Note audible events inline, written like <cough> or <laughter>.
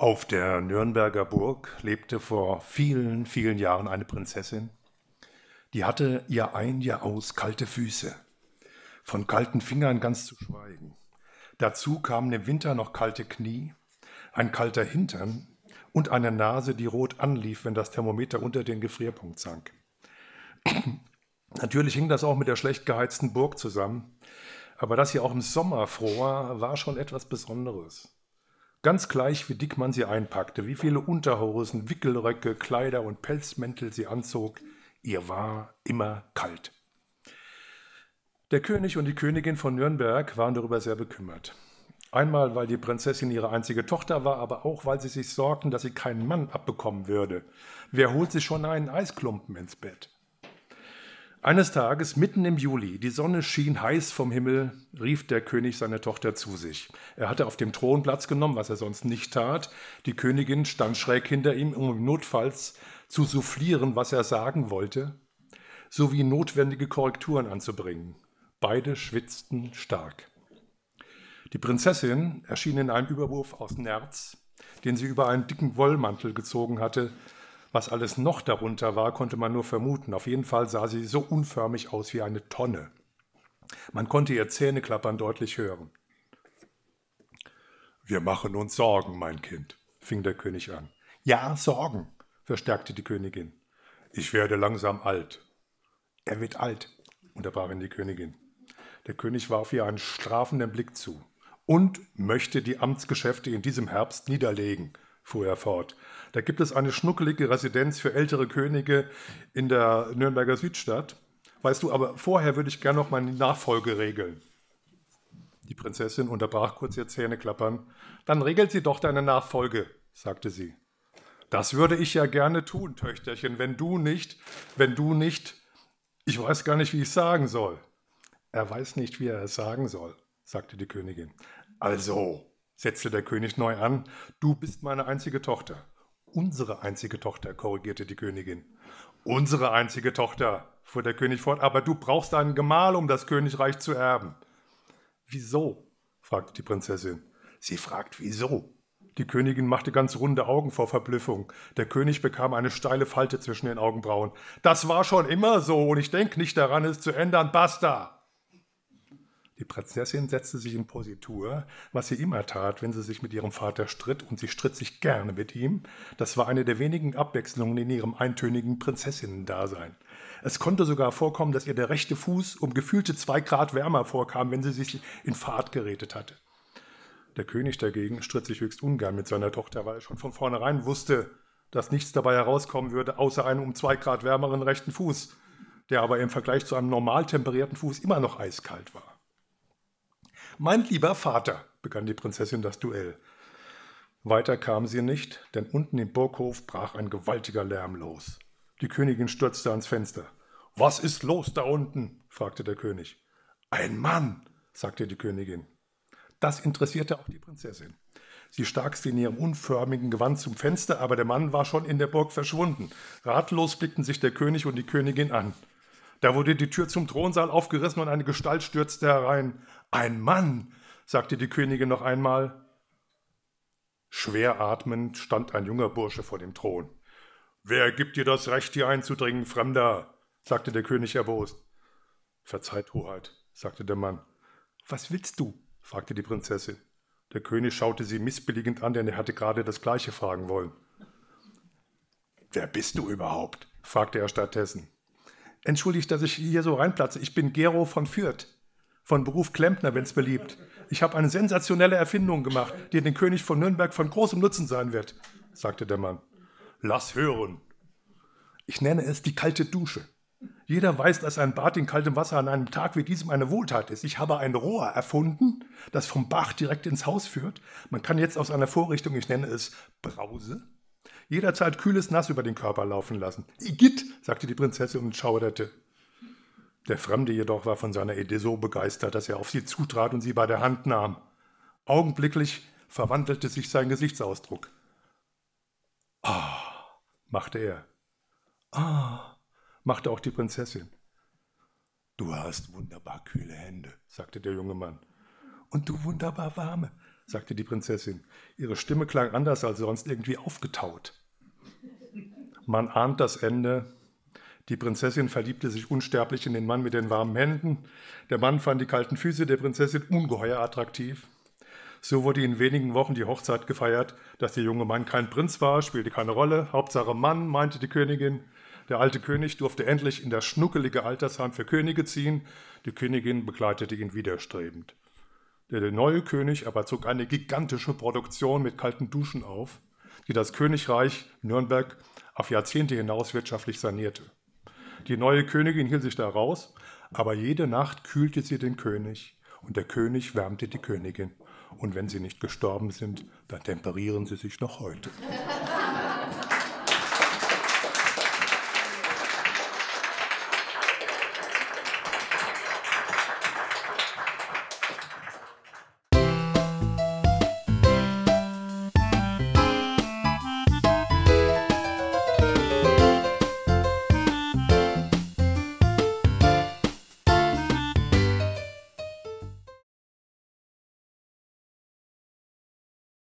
Auf der Nürnberger Burg lebte vor vielen, vielen Jahren eine Prinzessin, die hatte ihr ein, Jahr aus kalte Füße, von kalten Fingern ganz zu schweigen. Dazu kamen im Winter noch kalte Knie, ein kalter Hintern und eine Nase, die rot anlief, wenn das Thermometer unter den Gefrierpunkt sank. <clears throat> Natürlich hing das auch mit der schlecht geheizten Burg zusammen, aber dass sie auch im Sommer fror war schon etwas Besonderes. Ganz gleich, wie dick man sie einpackte, wie viele Unterhosen, Wickelröcke, Kleider und Pelzmäntel sie anzog, ihr war immer kalt. Der König und die Königin von Nürnberg waren darüber sehr bekümmert. Einmal, weil die Prinzessin ihre einzige Tochter war, aber auch, weil sie sich sorgten, dass sie keinen Mann abbekommen würde. Wer holt sich schon einen Eisklumpen ins Bett? Eines Tages, mitten im Juli, die Sonne schien heiß vom Himmel, rief der König seine Tochter zu sich. Er hatte auf dem Thron Platz genommen, was er sonst nicht tat. Die Königin stand schräg hinter ihm, um notfalls zu soufflieren, was er sagen wollte, sowie notwendige Korrekturen anzubringen. Beide schwitzten stark. Die Prinzessin erschien in einem Überwurf aus Nerz, den sie über einen dicken Wollmantel gezogen hatte, was alles noch darunter war, konnte man nur vermuten. Auf jeden Fall sah sie so unförmig aus wie eine Tonne. Man konnte ihr Zähneklappern deutlich hören. Wir machen uns Sorgen, mein Kind, fing der König an. Ja, Sorgen, verstärkte die Königin. Ich werde langsam alt. Er wird alt, unterbrach ihn die Königin. Der König warf ihr einen strafenden Blick zu und möchte die Amtsgeschäfte in diesem Herbst niederlegen, fuhr er fort. Da gibt es eine schnuckelige Residenz für ältere Könige in der Nürnberger Südstadt. Weißt du, aber vorher würde ich gerne noch meine Nachfolge regeln. Die Prinzessin unterbrach kurz ihr Zähneklappern. Dann regelt sie doch deine Nachfolge, sagte sie. Das würde ich ja gerne tun, Töchterchen, wenn du nicht, wenn du nicht, ich weiß gar nicht, wie ich sagen soll. Er weiß nicht, wie er es sagen soll, sagte die Königin. Also, setzte der König neu an, du bist meine einzige Tochter. Unsere einzige Tochter, korrigierte die Königin. Unsere einzige Tochter, fuhr der König fort, aber du brauchst einen Gemahl, um das Königreich zu erben. Wieso? fragte die Prinzessin. Sie fragt, wieso? Die Königin machte ganz runde Augen vor Verblüffung. Der König bekam eine steile Falte zwischen den Augenbrauen. Das war schon immer so, und ich denke nicht daran, es zu ändern. Basta! Die Prinzessin setzte sich in Positur, was sie immer tat, wenn sie sich mit ihrem Vater stritt, und sie stritt sich gerne mit ihm. Das war eine der wenigen Abwechslungen in ihrem eintönigen Prinzessinnen-Dasein. Es konnte sogar vorkommen, dass ihr der rechte Fuß um gefühlte zwei Grad wärmer vorkam, wenn sie sich in Fahrt geredet hatte. Der König dagegen stritt sich höchst ungern mit seiner Tochter, weil er schon von vornherein wusste, dass nichts dabei herauskommen würde, außer einem um zwei Grad wärmeren rechten Fuß, der aber im Vergleich zu einem normal temperierten Fuß immer noch eiskalt war. Mein lieber Vater, begann die Prinzessin das Duell. Weiter kam sie nicht, denn unten im Burghof brach ein gewaltiger Lärm los. Die Königin stürzte ans Fenster. Was ist los da unten? fragte der König. Ein Mann, sagte die Königin. Das interessierte auch die Prinzessin. Sie stak sie in ihrem unförmigen Gewand zum Fenster, aber der Mann war schon in der Burg verschwunden. Ratlos blickten sich der König und die Königin an. Da wurde die Tür zum Thronsaal aufgerissen und eine Gestalt stürzte herein. Ein Mann, sagte die Königin noch einmal. Schwer atmend stand ein junger Bursche vor dem Thron. Wer gibt dir das Recht, hier einzudringen, Fremder? sagte der König erbost. Verzeiht, Hoheit, sagte der Mann. Was willst du? fragte die Prinzessin. Der König schaute sie missbilligend an, denn er hatte gerade das Gleiche fragen wollen. Wer bist du überhaupt? fragte er stattdessen. Entschuldigt, dass ich hier so reinplatze. Ich bin Gero von Fürth, von Beruf Klempner, wenn es beliebt. Ich habe eine sensationelle Erfindung gemacht, die den König von Nürnberg von großem Nutzen sein wird, sagte der Mann. Lass hören. Ich nenne es die kalte Dusche. Jeder weiß, dass ein Bad in kaltem Wasser an einem Tag wie diesem eine Wohltat ist. Ich habe ein Rohr erfunden, das vom Bach direkt ins Haus führt. Man kann jetzt aus einer Vorrichtung, ich nenne es Brause, jederzeit kühles Nass über den Körper laufen lassen. Igitt, sagte die Prinzessin und schauderte. Der Fremde jedoch war von seiner Idee so begeistert, dass er auf sie zutrat und sie bei der Hand nahm. Augenblicklich verwandelte sich sein Gesichtsausdruck. Ah, machte er. Ah, machte auch die Prinzessin. Du hast wunderbar kühle Hände, sagte der junge Mann. Und du wunderbar warme, sagte die Prinzessin. Ihre Stimme klang anders als sonst irgendwie aufgetaut. Man ahnt das Ende, die Prinzessin verliebte sich unsterblich in den Mann mit den warmen Händen. Der Mann fand die kalten Füße der Prinzessin ungeheuer attraktiv. So wurde in wenigen Wochen die Hochzeit gefeiert. Dass der junge Mann kein Prinz war, spielte keine Rolle. Hauptsache Mann, meinte die Königin. Der alte König durfte endlich in das schnuckelige Altersheim für Könige ziehen. Die Königin begleitete ihn widerstrebend. Der neue König aber zog eine gigantische Produktion mit kalten Duschen auf, die das Königreich Nürnberg auf Jahrzehnte hinaus wirtschaftlich sanierte. Die neue Königin hielt sich da raus, aber jede Nacht kühlte sie den König und der König wärmte die Königin. Und wenn sie nicht gestorben sind, dann temperieren sie sich noch heute.